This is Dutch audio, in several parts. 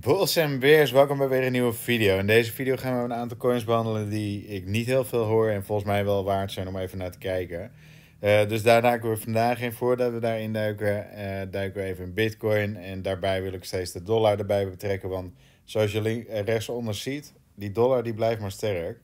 Bulls en Bears, welkom bij weer een nieuwe video. In deze video gaan we een aantal coins behandelen die ik niet heel veel hoor en volgens mij wel waard zijn om even naar te kijken. Eh, dus daar duiken we vandaag in. Voordat we daarin duiken, eh, duiken we even in Bitcoin. En daarbij wil ik steeds de dollar erbij betrekken, want zoals je eh, rechtsonder ziet, die dollar die blijft maar sterk.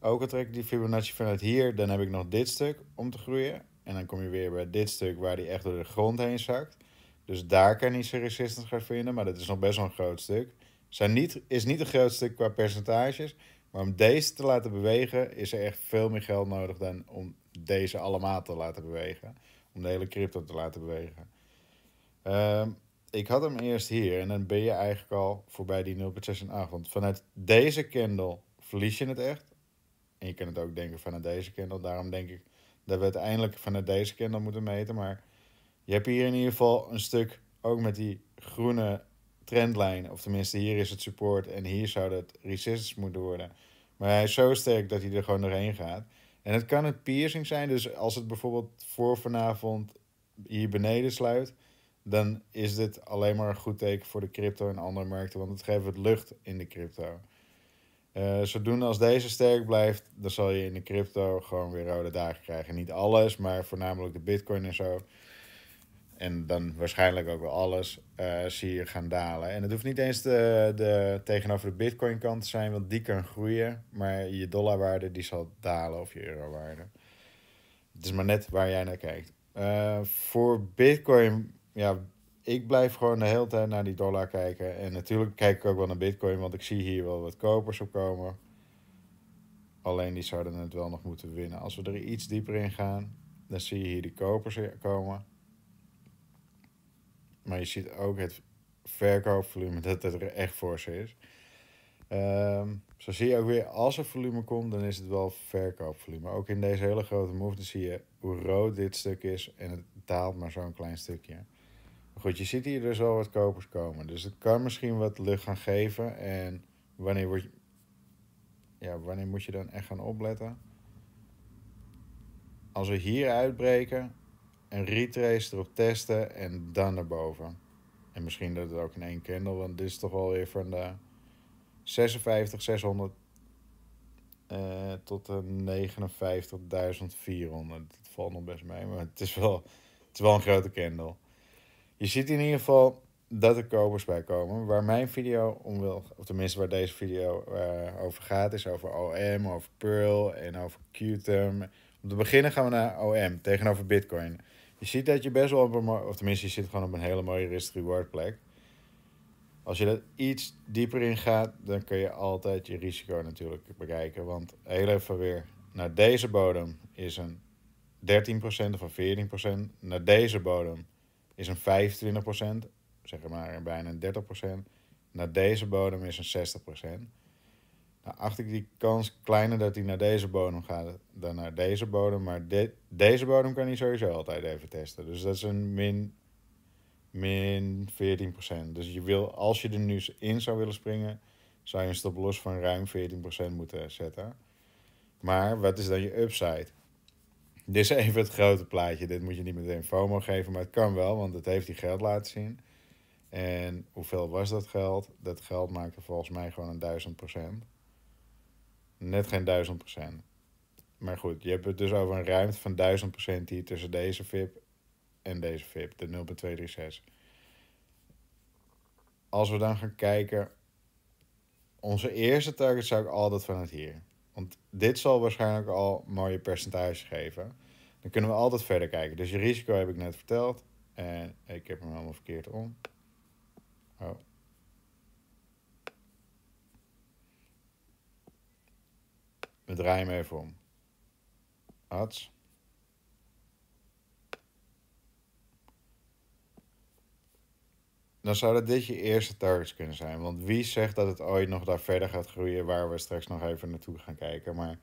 Ook al trek ik die Fibonacci vanuit hier, dan heb ik nog dit stuk om te groeien. En dan kom je weer bij dit stuk waar die echt door de grond heen zakt. Dus daar kan je resistance gaan vinden, maar dat is nog best wel een groot stuk. Zijn niet, is niet een groot stuk qua percentages, maar om deze te laten bewegen is er echt veel meer geld nodig dan om deze allemaal te laten bewegen. Om de hele crypto te laten bewegen. Ehm, ik had hem eerst hier en dan ben je eigenlijk al voorbij die 0,68. Want vanuit deze candle verlies je het echt. En je kan het ook denken vanuit deze candle. Daarom denk ik dat we uiteindelijk vanuit deze candle moeten meten. Maar je hebt hier in ieder geval een stuk ook met die groene trendlijn. Of tenminste, hier is het support en hier zou het resistance moeten worden. Maar hij is zo sterk dat hij er gewoon doorheen gaat. En het kan een piercing zijn. Dus als het bijvoorbeeld voor vanavond hier beneden sluit. Dan is dit alleen maar een goed teken voor de crypto en andere markten. Want het geeft het lucht in de crypto. Eh, zodoende als deze sterk blijft, dan zal je in de crypto gewoon weer rode dagen krijgen. Niet alles, maar voornamelijk de bitcoin en zo en dan waarschijnlijk ook wel alles, eh, zie je gaan dalen. En het hoeft niet eens de, de, tegenover de bitcoin kant te zijn, want die kan groeien. Maar je dollarwaarde die zal dalen of je eurowaarde. Het is maar net waar jij naar kijkt. Eh, voor bitcoin, ja, ik blijf gewoon de hele tijd naar die dollar kijken. En natuurlijk kijk ik ook wel naar bitcoin, want ik zie hier wel wat kopers opkomen Alleen die zouden het wel nog moeten winnen. Als we er iets dieper in gaan, dan zie je hier die kopers eh, komen. Maar je ziet ook het verkoopvolume dat het er echt voor is. Ehm, zo zie je ook weer, als er volume komt, dan is het wel verkoopvolume. Ook in deze hele grote move, dan zie je hoe rood dit stuk is en het daalt maar zo'n klein stukje. Maar goed, je ziet hier dus wel wat kopers komen. Dus het kan misschien wat lucht gaan geven. En wanneer, ja, wanneer moet je dan echt gaan opletten? Als we hier uitbreken, en retrace erop testen en dan naar boven. En misschien dat het ook in één candle, want dit is toch wel weer van de 56, 600 eh, tot de 59.400. Dat valt nog best mee, maar het is, wel, het is wel een grote candle. Je ziet in ieder geval dat er kopers bij komen. Waar mijn video om wil, of tenminste waar deze video eh, over gaat, is over OM, over Pearl en over Qtum. Op de beginnen gaan we naar OM tegenover Bitcoin. Je ziet dat je best wel op een... Of tenminste, je zit gewoon op een hele mooie risk-reward plek. Als je er iets dieper in gaat, dan kun je altijd je risico natuurlijk bekijken. Want heel even weer, naar deze bodem is een 13% of een 14%. Naar deze bodem is een 25%, zeg maar bijna een 30%. Naar deze bodem is een 60%. Nou, acht ik die kans kleiner dat hij naar deze bodem gaat dan naar deze bodem. Maar deze bodem kan hij sowieso altijd even testen. Dus dat is een min, min 14%. Dus je wil, als je er nu in zou willen springen, zou je een stop los van ruim 14% moeten zetten. Maar wat is dan je upside? Dit is even het grote plaatje. Dit moet je niet meteen FOMO geven, maar het kan wel, want het heeft hij geld laten zien. En hoeveel was dat geld? Dat geld maakte volgens mij gewoon een duizend procent net geen 1000 procent. Maar goed, je hebt het dus over een ruimte van 1000 procent hier tussen deze VIP en deze VIP, de 0.236. Als we dan gaan kijken, onze eerste target zou ik altijd vanuit hier. Want dit zal waarschijnlijk al mooie percentage geven. Dan kunnen we altijd verder kijken. Dus je risico heb ik net verteld. En ik heb hem helemaal verkeerd om. Oh. We draaien hem even om. Hats. Dan zou dat dit je eerste target kunnen zijn. Want wie zegt dat het ooit nog daar verder gaat groeien, waar we straks nog even naartoe gaan kijken. Maar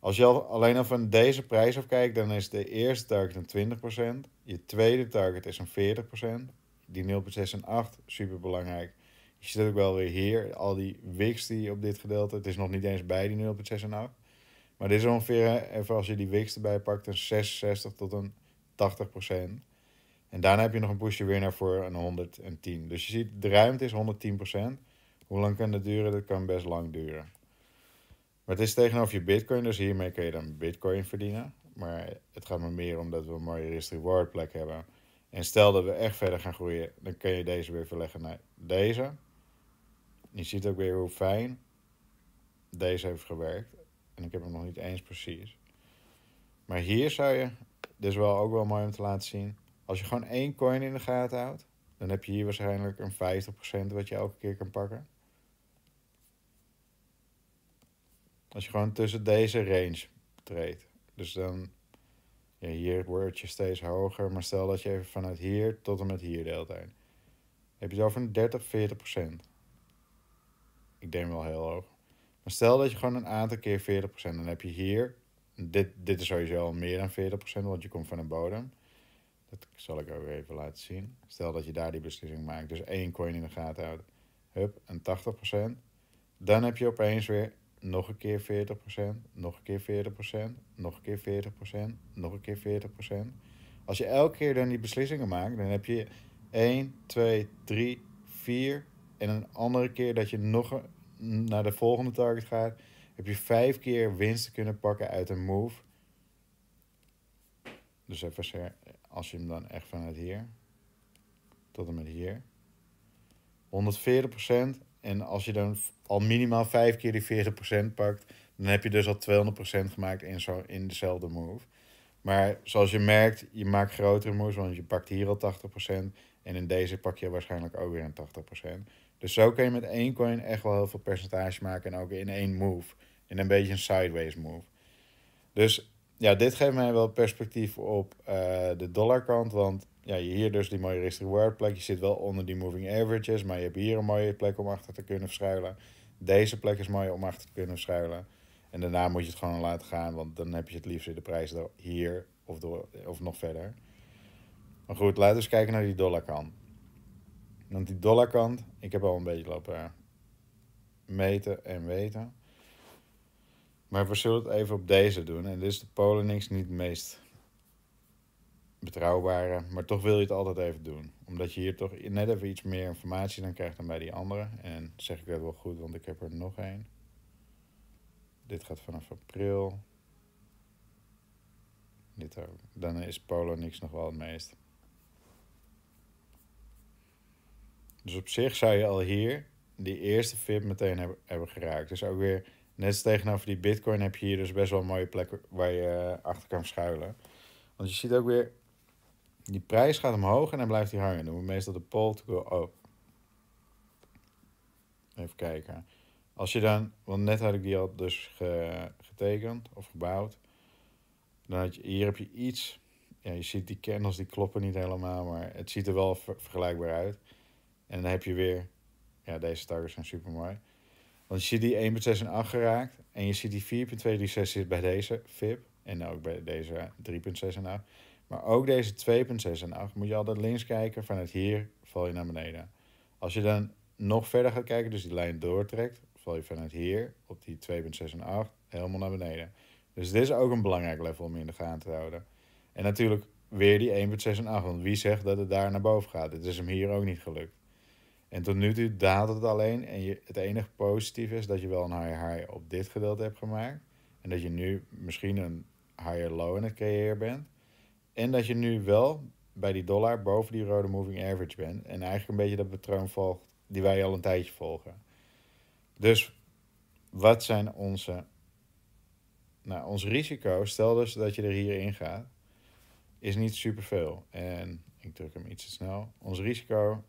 als je alleen al van deze prijs afkijkt, dan is de eerste target een 20%. Je tweede target is een 40%. Die 0,6 en 8, super belangrijk. Je zit ook wel weer hier, al die wigs die op dit gedeelte. Het is nog niet eens bij die 0,6 en 8. Maar dit is ongeveer, even als je die wigs erbij pakt, een 66 tot een 80 procent. En daarna heb je nog een pushje weer naar voor een 110. Dus je ziet, de ruimte is 110 procent. Hoe lang kan dat duren? Dat kan best lang duren. Maar het is tegenover je bitcoin, dus hiermee kun je dan bitcoin verdienen. Maar het gaat me meer omdat we een mooie risk-reward plek hebben. En stel dat we echt verder gaan groeien, dan kun je deze weer verleggen naar deze. Je ziet ook weer hoe fijn deze heeft gewerkt. En ik heb hem nog niet eens precies. Maar hier zou je, dit is wel ook wel mooi om te laten zien. Als je gewoon één coin in de gaten houdt, dan heb je hier waarschijnlijk een 50% wat je elke keer kan pakken. Als je gewoon tussen deze range treedt. Dus dan, ja, hier word je steeds hoger. Maar stel dat je even vanuit hier tot en met hier deelt Heb je zo van 30, 40 procent. Ik denk wel heel hoog. Maar stel dat je gewoon een aantal keer 40%, dan heb je hier, dit, dit is sowieso al meer dan 40%, want je komt van een bodem. Dat zal ik ook even laten zien. Stel dat je daar die beslissing maakt, dus één coin in de gaten houdt, hup, een 80%. Dan heb je opeens weer nog een keer 40%, nog een keer 40%, nog een keer 40%, nog een keer 40%. Als je elke keer dan die beslissingen maakt, dan heb je 1, 2, 3, 4 en een andere keer dat je nog een naar de volgende target gaat, heb je vijf keer winst kunnen pakken uit een move. Dus even als je hem dan echt vanuit hier tot en met hier. 140%. En als je dan al minimaal vijf keer die 40% pakt, dan heb je dus al 200% gemaakt in, zo, in dezelfde move. Maar zoals je merkt, je maakt grotere moves, want je pakt hier al 80%. En in deze pak je waarschijnlijk ook weer een 80%. Dus zo kun je met één coin echt wel heel veel percentage maken. En ook in één move. In een beetje een sideways move. Dus ja, dit geeft mij wel perspectief op eh, de dollarkant. Want ja, hier dus die mooie risk reward plek. Je zit wel onder die moving averages. Maar je hebt hier een mooie plek om achter te kunnen verschuilen. Deze plek is mooi om achter te kunnen verschuilen. En daarna moet je het gewoon laten gaan. Want dan heb je het liefst de prijs hier of, door, of nog verder. Maar goed, laten we eens kijken naar die dollarkant. Want die dollarkant, ik heb al een beetje lopen meten en weten. Maar we zullen het even op deze doen. En dit is de Polenix niet het meest betrouwbare. Maar toch wil je het altijd even doen. Omdat je hier toch net even iets meer informatie dan krijgt dan bij die andere. En zeg ik dat wel goed, want ik heb er nog één. Dit gaat vanaf april. Dit Dan is Polenix nog wel het meest. Dus op zich zou je al hier die eerste VIP meteen hebben, hebben geraakt. Dus ook weer net tegenover die Bitcoin heb je hier dus best wel een mooie plek waar je eh, achter kan schuilen. Want je ziet ook weer, die prijs gaat omhoog en dan blijft hij hangen. Dan moet meestal de poll to go oh. Even kijken. Als je dan, want net had ik die al dus getekend of gebouwd. Dan had je, hier heb je iets. Ja, je ziet die candles, die kloppen niet helemaal, maar het ziet er wel vergelijkbaar uit. En dan heb je weer, ja, deze targets zijn super mooi. Want je ziet die 1.6 en 8 geraakt. En je ziet die 4.236 zit bij deze VIP. En ook bij deze 3.6 en 8. Maar ook deze 2.6 en 8 moet je altijd links kijken. Vanuit hier val je naar beneden. Als je dan nog verder gaat kijken, dus die lijn doortrekt, val je vanuit hier op die 2.6 en 8 helemaal naar beneden. Dus dit is ook een belangrijk level om in de gaten te houden. En natuurlijk weer die 1.6 en 8, want wie zegt dat het daar naar boven gaat? Het is hem hier ook niet gelukt. En tot nu toe daalt het alleen. En je, het enige positieve is dat je wel een higher high op dit gedeelte hebt gemaakt. En dat je nu misschien een higher low in het creëer bent. En dat je nu wel bij die dollar boven die rode moving average bent. En eigenlijk een beetje dat patroon volgt die wij al een tijdje volgen. Dus wat zijn onze... Nou, ons risico, stel dus dat je er hierin gaat, is niet superveel. En ik druk hem iets te snel. Ons risico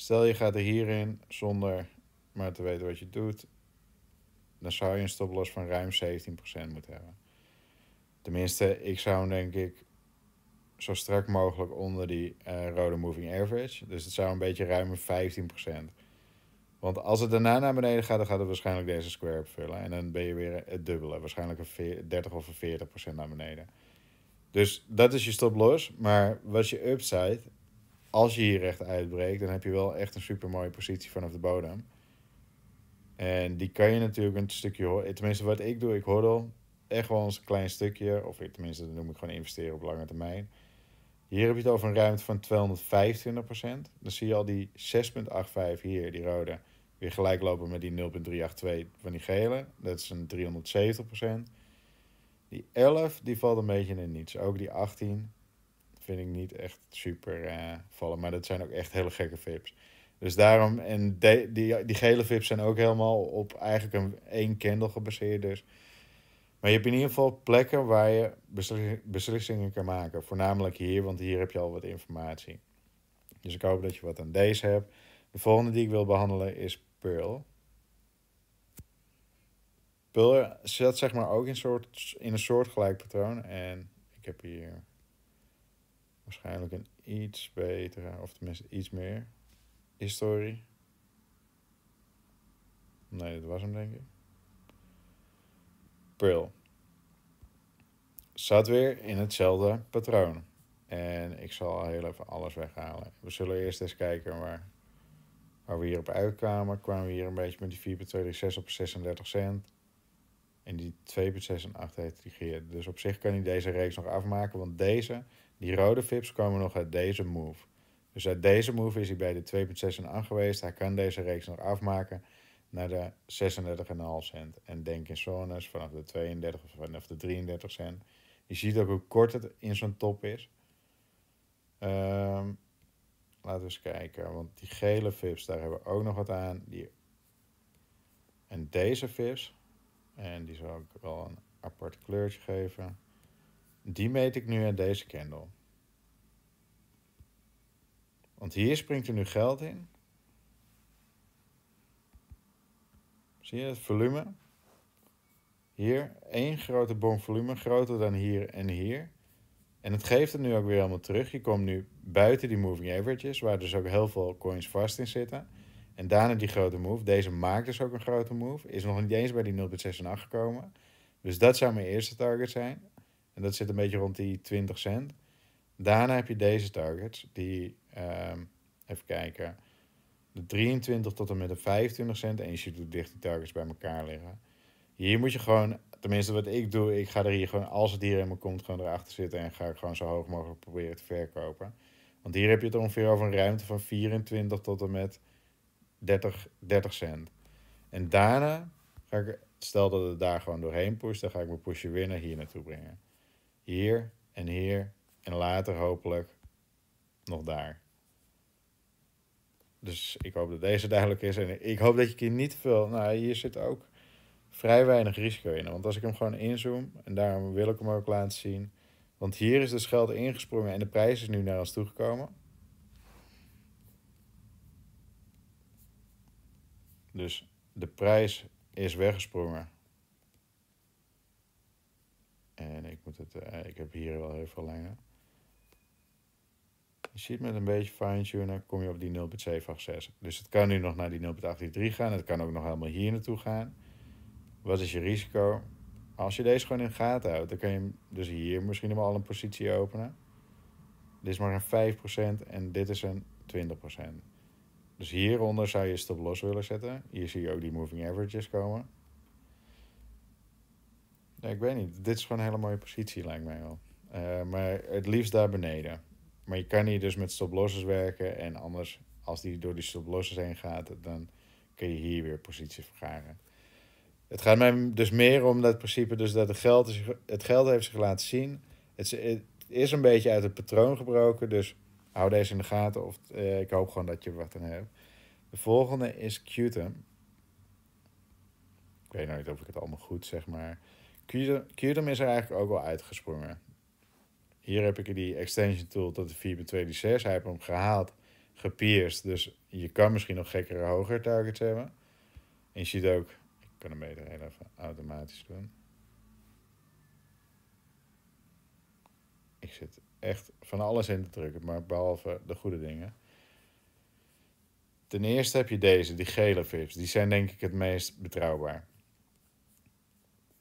Stel je gaat er hierin zonder maar te weten wat je doet, dan zou je een stoploss van ruim 17% moeten hebben. Tenminste, ik zou hem denk ik zo strak mogelijk onder die eh, rode moving average. Dus het zou een beetje ruim 15%. Want als het daarna naar beneden gaat, dan gaat het waarschijnlijk deze square opvullen. En dan ben je weer het dubbele. Waarschijnlijk een 30 of een 40% naar beneden. Dus dat is je stoploss. Maar wat je upside als je hier recht uitbreekt, dan heb je wel echt een super mooie positie vanaf de bodem. En die kan je natuurlijk een stukje horen. Tenminste, wat ik doe, ik horde echt wel eens een klein stukje. Of ik, tenminste, dat noem ik gewoon investeren op lange termijn. Hier heb je het over een ruimte van 225%. Dan zie je al die 6,85 hier, die rode, weer gelijk lopen met die 0,382 van die gele. Dat is een 370%. Die 11, die valt een beetje in het niets. Ook die 18 vind ik niet echt super eh, vallen. Maar dat zijn ook echt hele gekke vips. Dus daarom, en de, die, die gele vips zijn ook helemaal op eigenlijk een één candle gebaseerd. Dus. Maar je hebt in ieder geval plekken waar je beslissingen kan maken. Voornamelijk hier, want hier heb je al wat informatie. Dus ik hoop dat je wat aan deze hebt. De volgende die ik wil behandelen is Pearl. Pearl zat zeg maar ook in, soort, in een soortgelijk patroon. En ik heb hier waarschijnlijk een iets betere, of tenminste iets meer, historie. Nee, dat was hem denk ik. Pearl. Zat weer in hetzelfde patroon. En ik zal heel even alles weghalen. We zullen eerst eens kijken waar, waar we op uitkwamen. Kwamen we hier een beetje met die 4.26 op 36 cent. En die 2.6 en 8 heet die geert. Dus op zich kan hij deze reeks nog afmaken. Want deze die rode vips komen nog uit deze move. Dus uit deze move is hij bij de 2.6 en geweest. Hij kan deze reeks nog afmaken naar de 36,5 cent. En denk in zones vanaf de 32 of vanaf de 33 cent. Je ziet ook hoe kort het in zo'n top is. Ehm, laten we eens kijken. Want die gele vips, daar hebben we ook nog wat aan. Die... En deze vips. En die zal ik wel een apart kleurtje geven. Die meet ik nu aan deze candle. Want hier springt er nu geld in. Zie je het volume? Hier één grote bonk volume, groter dan hier en hier. En het geeft het nu ook weer helemaal terug. Je komt nu buiten die moving averages, waar dus ook heel veel coins vast in zitten. En daarna die grote move. Deze maakt dus ook een grote move. Is nog niet eens bij die 0.86 gekomen. Dus dat zou mijn eerste target zijn. En dat zit een beetje rond die 20 cent. Daarna heb je deze targets, die, ehm, even kijken, de 23 tot en met de 25 cent. En je doet dicht die targets bij elkaar liggen. Hier moet je gewoon, tenminste wat ik doe, ik ga er hier gewoon, als het hier me komt, gewoon erachter zitten en ga ik gewoon zo hoog mogelijk proberen te verkopen. Want hier heb je het ongeveer over een ruimte van 24 tot en met 30, 30 cent. En daarna ga ik, stel dat het daar gewoon doorheen pusht, dan ga ik mijn pushje weer naar hier naartoe brengen. Hier en hier en later hopelijk nog daar. Dus ik hoop dat deze duidelijk is. En ik hoop dat je hier niet veel. Nou, hier zit ook vrij weinig risico in. Want als ik hem gewoon inzoom, en daarom wil ik hem ook laten zien. Want hier is dus geld ingesprongen en de prijs is nu naar ons toegekomen. Dus de prijs is weggesprongen. En ik, moet het, eh, ik heb hier wel heel veel langer. Je ziet met een beetje fine-tunen kom je op die 0.786. Dus het kan nu nog naar die 0.83 gaan. Het kan ook nog helemaal hier naartoe gaan. Wat is je risico? Als je deze gewoon in gaten houdt, dan kan je dus hier misschien wel al een positie openen. Dit is maar een 5% en dit is een 20%. Dus hieronder zou je stop los willen zetten. Hier zie je ook die moving averages komen. Ja, ik weet niet. Dit is gewoon een hele mooie positie, lijkt mij wel. Eh, maar het liefst daar beneden. Maar je kan hier dus met stoplosses werken. En anders, als die door die stoplosses heen gaat, dan kun je hier weer positie vergaren. Het gaat mij dus meer om dat principe dus dat het geld, is, het geld heeft zich laten zien. Het, is een beetje uit het patroon gebroken, dus hou deze in de gaten. Of eh, ik hoop gewoon dat je wat aan hebt. De volgende is Cutum. E ik weet niet of ik het allemaal goed zeg, maar... Qdum is er eigenlijk ook wel uitgesprongen. Hier heb ik die extension tool tot de 4 x 2 die 6. Hij heeft hem gehaald, gepierst. Dus je kan misschien nog gekkere, hogere targets hebben. En je ziet ook, ik kan hem beter even automatisch doen. Ik zit echt van alles in te drukken, maar behalve de goede dingen. Ten eerste heb je deze, die gele vips. Die zijn denk ik het meest betrouwbaar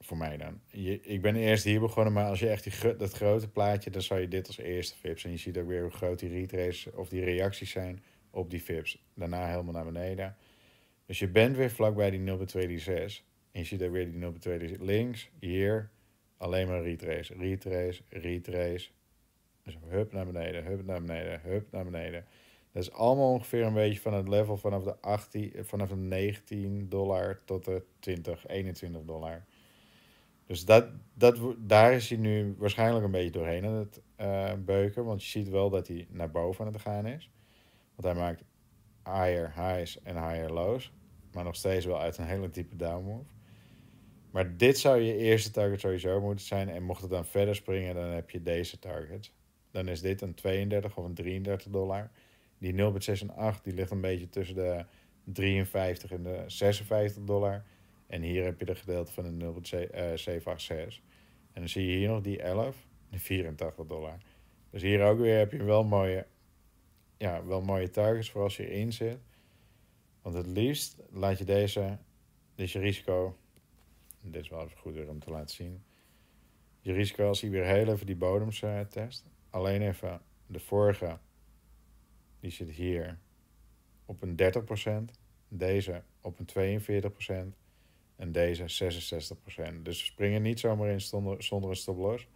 voor mij dan. Je, ik ben eerst hier begonnen, maar als je echt die, dat grote plaatje, dan zou je dit als eerste vips. En je ziet ook weer hoe groot die retrace of die reacties zijn op die vips. Daarna helemaal naar beneden. Dus je bent weer vlakbij die 0,236. En je ziet daar weer die 0,2 Links, hier, alleen maar retrace, retrace, retrace. Dus hup naar beneden, hup naar beneden, hup naar beneden. Dat is allemaal ongeveer een beetje van het level vanaf de, 18, vanaf de 19 dollar tot de 20, 21 dollar. Dus dat, dat, daar is hij nu waarschijnlijk een beetje doorheen aan het eh, beuken. Want je ziet wel dat hij naar boven aan het gaan is. Want hij maakt higher highs en higher lows. Maar nog steeds wel uit een hele diepe downmove. Maar dit zou je eerste target sowieso moeten zijn. En mocht het dan verder springen, dan heb je deze target. Dan is dit een 32 of een 33 dollar. Die 0,6 die ligt een beetje tussen de 53 en de 56 dollar. En hier heb je de gedeelte van een eh, 0786. En dan zie je hier nog die 11, de 84 dollar. Dus hier ook weer heb je wel mooie, ja, wel mooie targets voor als je erin zit. Want het liefst laat je deze, dus je risico, dit is wel even goed weer om te laten zien. Je risico als je weer heel even die bodems eh, test. Alleen even de vorige, die zit hier op een 30%. Deze op een 42%. En deze 66%. Dus spring er niet zomaar in zonder, zonder een stoploss.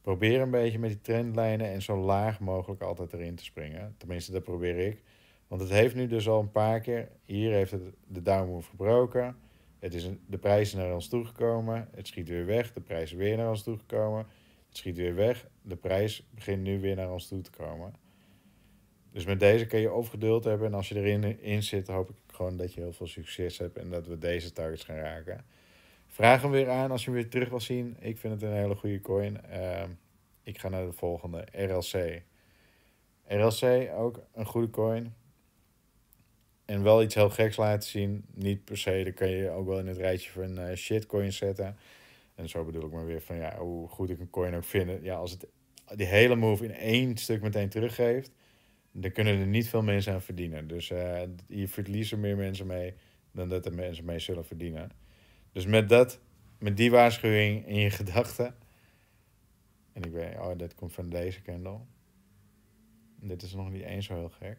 Probeer een beetje met die trendlijnen en zo laag mogelijk altijd erin te springen. Tenminste, dat probeer ik. Want het heeft nu dus al een paar keer. Hier heeft het de downmove gebroken. Het is de prijs naar ons toegekomen. Het schiet weer weg. De prijs weer naar ons toegekomen. Het schiet weer weg. De prijs begint nu weer naar ons toe te komen. Dus met deze kun je overgeduld hebben. En als je erin in zit, hoop ik gewoon dat je heel veel succes hebt. En dat we deze targets gaan raken. Vraag hem weer aan als je hem weer terug wil zien. Ik vind het een hele goede coin. Ehm, ik ga naar de volgende. RLC. RLC, ook een goede coin. En wel iets heel geks laten zien. Niet per se, dan kun je ook wel in het rijtje van uh, eh, shitcoin zetten. En zo bedoel ik maar weer van ja, hoe goed ik een coin ook vind. Ja, als het die hele move in één stuk meteen teruggeeft er kunnen er niet veel mensen aan verdienen. Dus uh, je verliest er meer mensen mee dan dat er mensen mee zullen verdienen. Dus met dat, met die waarschuwing in je gedachten. En ik weet, oh, dat komt van deze kendel. Dit is nog niet eens zo heel gek.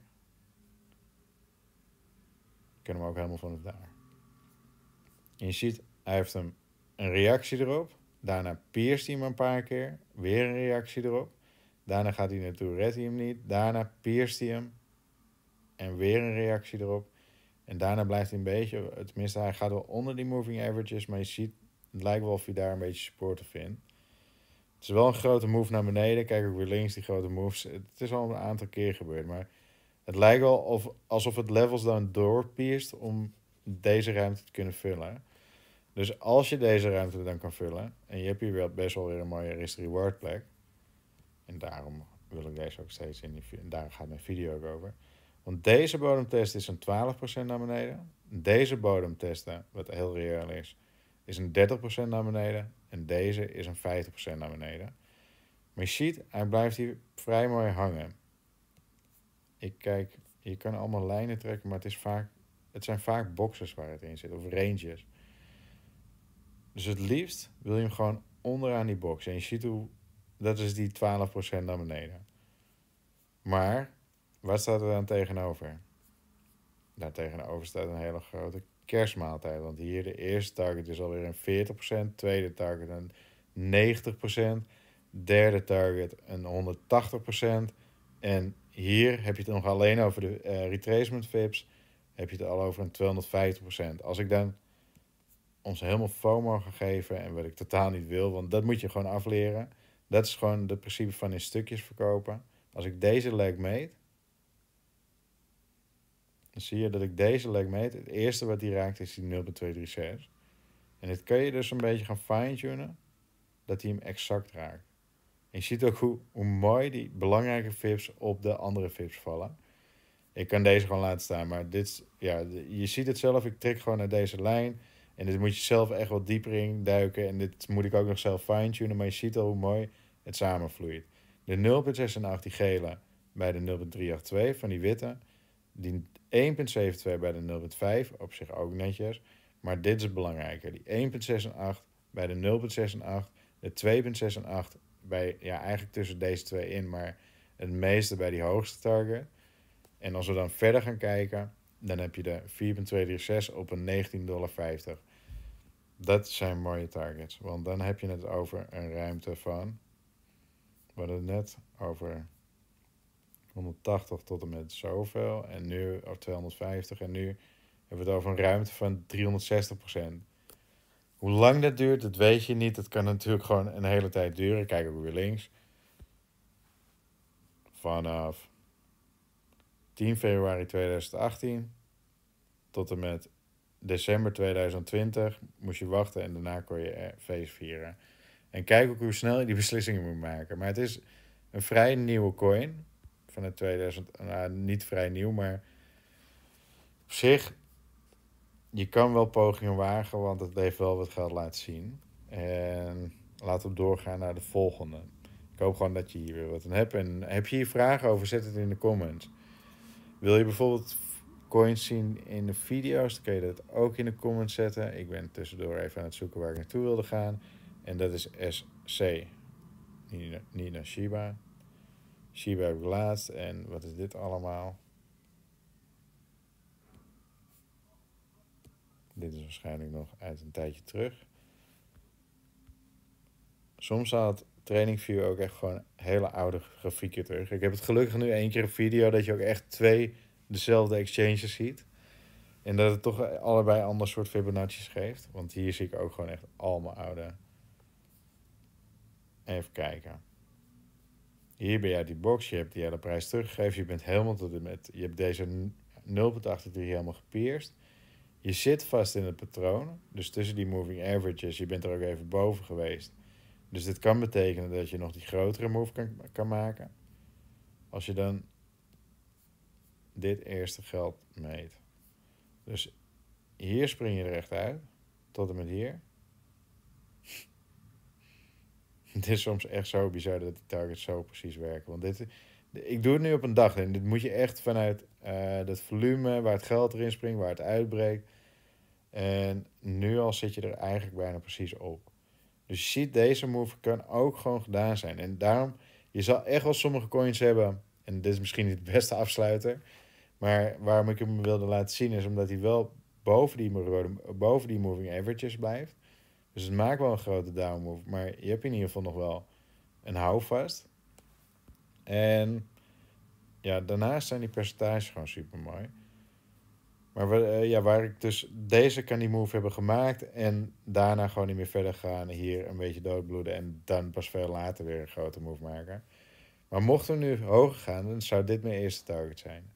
Ik we hem ook helemaal vanaf daar. En je ziet, hij heeft hem een reactie erop. Daarna pierst hij hem een paar keer. Weer een reactie erop. Daarna gaat hij naartoe, redt hij hem niet. Daarna pierst hij hem. En weer een reactie erop. En daarna blijft hij een beetje, tenminste hij gaat wel onder die moving averages, maar je ziet, het lijkt wel of hij daar een beetje supporter vindt. Het is wel een grote move naar beneden. Kijk ook weer links die grote moves. Het is al een aantal keer gebeurd, maar het lijkt wel of, alsof het levels dan doorpierst om deze ruimte te kunnen vullen. Dus als je deze ruimte dan kan vullen, en je hebt hier wel best wel weer een mooie reward plek, en daarom wil ik deze ook steeds in die... En daar gaat mijn video ook over. Want deze bodemtest is een 12% naar beneden. Deze bodemtesten, eh, wat heel reëel is, is een 30% naar beneden. En deze is een 50% naar beneden. Maar je ziet, hij blijft hier vrij mooi hangen. Ik kijk, je kan allemaal lijnen trekken, maar het, is vaak, het zijn vaak boxes waar het in zit, of ranges. Dus het liefst wil je hem gewoon onderaan die box. En je ziet hoe dat is die 12% naar beneden. Maar wat staat er dan tegenover? Daar tegenover staat een hele grote kerstmaaltijd. Want hier de eerste target is alweer een 40%, tweede target een 90%, derde target een 180%. En hier heb je het nog alleen over de eh, retracement VIPs, heb je het al over een 250%. Als ik dan ons helemaal FOMO gegeven en wat ik totaal niet wil, want dat moet je gewoon afleren. Dat is gewoon het principe van in stukjes verkopen. Als ik deze leg meet, dan zie je dat ik deze leg meet. Het eerste wat die raakt is die 0,236. En dit kun je dus een beetje gaan fine-tunen, dat hij hem exact raakt. En je ziet ook hoe, hoe mooi die belangrijke vips op de andere vips vallen. Ik kan deze gewoon laten staan, maar dit, ja, je ziet het zelf. Ik trek gewoon naar deze lijn. En dit moet je zelf echt wat dieper in duiken. En dit moet ik ook nog zelf fine-tunen. Maar je ziet al hoe mooi het samenvloeit. De 0.86 die gele bij de 0.382 van die witte. Die 1.72 bij de 0.5 op zich ook netjes. Maar dit is belangrijker. Die 1.68 bij de 0.68. De 2.68 bij, ja, eigenlijk tussen deze twee in. Maar het meeste bij die hoogste target. En als we dan verder gaan kijken dan heb je de 4.236 op een 19,50 dollar. Dat zijn mooie targets. Want dan heb je het over een ruimte van. We hadden het net over 180 tot en met zoveel. En nu, of 250. En nu hebben we het over een ruimte van 360%. Hoe lang dat duurt, dat weet je niet. Dat kan natuurlijk gewoon een hele tijd duren. Kijk ook weer links. Vanaf 10 februari 2018 tot en met december 2020 moest je wachten en daarna kon je feest vieren. En kijk ook hoe snel je die beslissingen moet maken. Maar het is een vrij nieuwe coin. Van het 2000, nou, niet vrij nieuw, maar op zich, je kan wel pogingen wagen, want het heeft wel wat geld laten zien. En laten we doorgaan naar de volgende. Ik hoop gewoon dat je hier weer wat aan hebt. En heb je hier vragen over, zet het in de comments. Wil je bijvoorbeeld coins zien in de video's, dan kun je dat ook in de comments zetten. Ik ben tussendoor even aan het zoeken waar ik naartoe wilde gaan. En dat is SC. Niet, naar Shiba. Shiba heb ik laatst. En wat is dit allemaal? Dit is waarschijnlijk nog uit een tijdje terug. Soms het. Training View ook echt gewoon hele oude grafieken terug. Ik heb het gelukkig nu één keer een video dat je ook echt twee dezelfde exchanges ziet. En dat het toch allebei ander soort Fibonacci's geeft. Want hier zie ik ook gewoon echt allemaal oude. Even kijken. Hier ben jij die box, je hebt die hele prijs teruggegeven. Je bent helemaal tot en met. Je hebt deze 0,83 helemaal gepierst. Je zit vast in het patroon. Dus tussen die moving averages, je bent er ook even boven geweest. Dus dit kan betekenen dat je nog die grotere move kan, kan maken. Als je dan dit eerste geld meet. Dus hier spring je er echt uit. Tot en met hier. Het is soms echt zo bizar dat die targets zo precies werken. Want dit, ik doe het nu op een dag. En dit moet je echt vanuit uh, dat volume, waar het geld erin springt, waar het uitbreekt. En nu al zit je er eigenlijk bijna precies op. Dus je ziet, deze move kan ook gewoon gedaan zijn. En daarom, je zal echt wel sommige coins hebben. En dit is misschien niet het beste afsluiter. Maar waarom ik hem wilde laten zien is omdat hij wel boven die, boven die moving averages blijft. Dus het maakt wel een grote down move. Maar je hebt in ieder geval nog wel een houvast. En ja, daarnaast zijn die percentages gewoon super mooi. Maar we, eh, ja, waar ik dus deze kan die move hebben gemaakt en daarna gewoon niet meer verder gaan, hier een beetje doodbloeden en dan pas veel later weer een grote move maken. Maar mochten we nu hoger gaan, dan zou dit mijn eerste target zijn.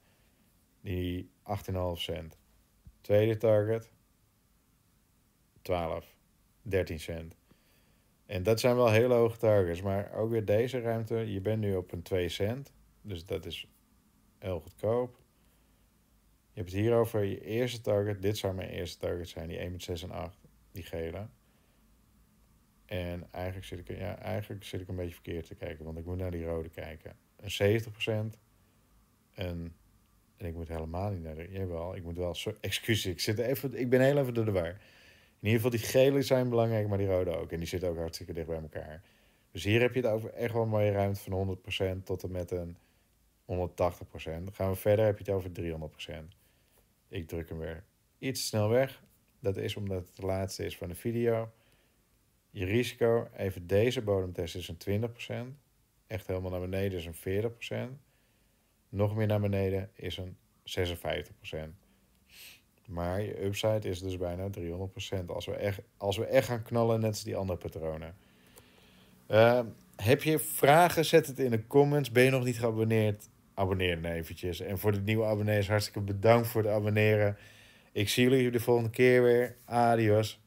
Die 8,5 cent. Tweede target 12, 13 cent. En dat zijn wel hele hoge targets, maar ook weer deze ruimte. Je bent nu op een 2 cent, dus dat is heel goedkoop. Je hebt het hier over je eerste target. Dit zou mijn eerste target zijn, die 1 met 6 en 8, die gele. En eigenlijk zit, ik, ja, eigenlijk zit ik een beetje verkeerd te kijken, want ik moet naar die rode kijken. Een 70%, en, en ik moet helemaal niet naar de. Jawel, ik moet wel. Sorry, excuus, ik, zit even, ik ben heel even door de war. In ieder geval, die gele zijn belangrijk, maar die rode ook. En die zitten ook hartstikke dicht bij elkaar. Dus hier heb je het over echt wel een mooie ruimte van 100% tot en met een 180%. Dan gaan we verder, heb je het over 300%. Ik druk hem weer iets snel weg. Dat is omdat het de laatste is van de video. Je risico, even deze bodemtest is een 20%. Echt helemaal naar beneden is een 40%. Nog meer naar beneden is een 56%. Maar je upside is dus bijna 300%. Als we echt, als we echt gaan knallen, net als die andere patronen. Ehm, heb je vragen? Zet het in de comments. Ben je nog niet geabonneerd? abonneer dan eventjes. En voor de nieuwe abonnees hartstikke bedankt voor het abonneren. Ik zie jullie de volgende keer weer. Adios.